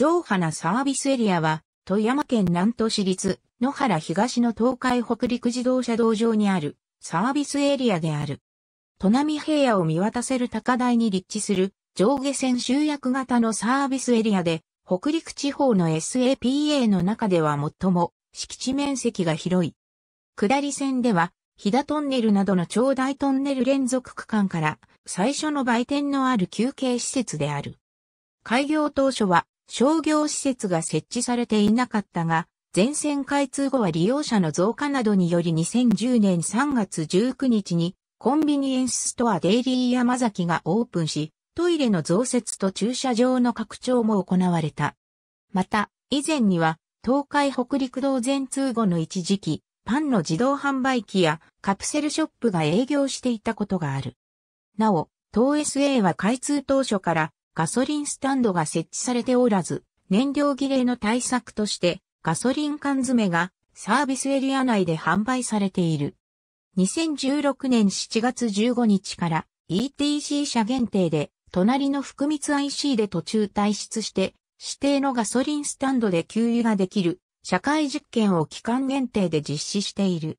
上花サービスエリアは、富山県南都市立野原東の東海北陸自動車道上にあるサービスエリアである。砺波平野を見渡せる高台に立地する上下線集約型のサービスエリアで、北陸地方の SAPA の中では最も敷地面積が広い。下り線では、飛騨トンネルなどの長大トンネル連続区間から最初の売店のある休憩施設である。開業当初は商業施設が設置されていなかったが、全線開通後は利用者の増加などにより2010年3月19日にコンビニエンスストアデイリー山崎がオープンし、トイレの増設と駐車場の拡張も行われた。また、以前には東海北陸道全通後の一時期、パンの自動販売機やカプセルショップが営業していたことがある。なお、東 SA は開通当初からガソリンスタンドが設置されておらず、燃料切れの対策としてガソリン缶詰がサービスエリア内で販売されている。2016年7月15日から ETC 車限定で隣の福光 IC で途中退出して指定のガソリンスタンドで給油ができる社会実験を期間限定で実施している。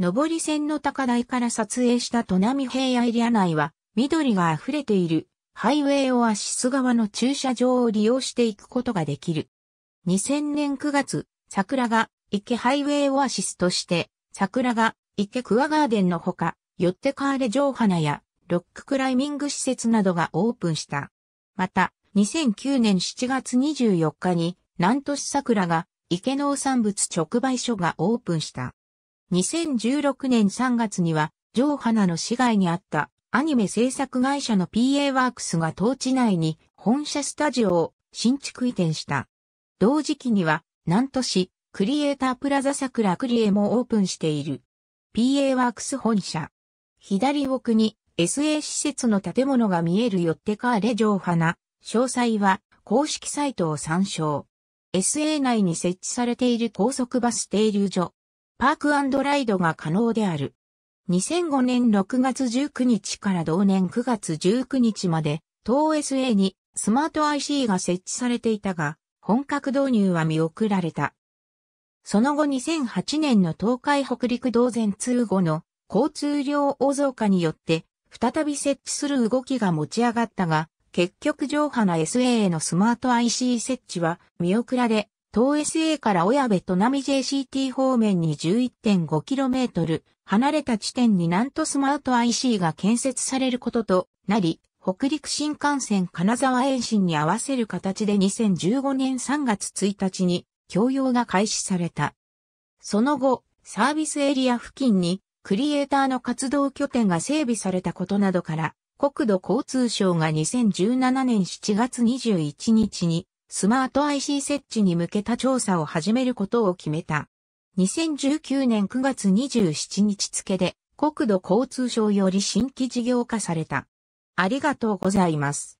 上り線の高台から撮影した都並平野エリア内は緑が溢れているハイウェイオアシス側の駐車場を利用していくことができる。2000年9月、桜が池ハイウェイオアシスとして、桜が池クワガーデンのほか、よってカーレ城花やロッククライミング施設などがオープンした。また、2009年7月24日に、南都市桜が池農産物直売所がオープンした。2016年3月には、城花の市街にあったアニメ制作会社の PA ワークスが当地内に本社スタジオを新築移転した。同時期には、南都市、クリエイタープラザ桜クリエもオープンしている。PA ワークス本社。左奥に SA 施設の建物が見えるよってカーレ城花。詳細は公式サイトを参照。SA 内に設置されている高速バス停留所。パークライドが可能である。2005年6月19日から同年9月19日まで、東 SA にスマート IC が設置されていたが、本格導入は見送られた。その後2008年の東海北陸道前通後の交通量大増加によって、再び設置する動きが持ち上がったが、結局上波な SA へのスマート IC 設置は見送られ、東 SA から親部と並 JCT 方面に 11.5km 離れた地点になんとスマート IC が建設されることとなり、北陸新幹線金沢延伸に合わせる形で2015年3月1日に供用が開始された。その後、サービスエリア付近にクリエイターの活動拠点が整備されたことなどから、国土交通省が2017年7月21日にスマート IC 設置に向けた調査を始めることを決めた。2019年9月27日付で国土交通省より新規事業化された。ありがとうございます。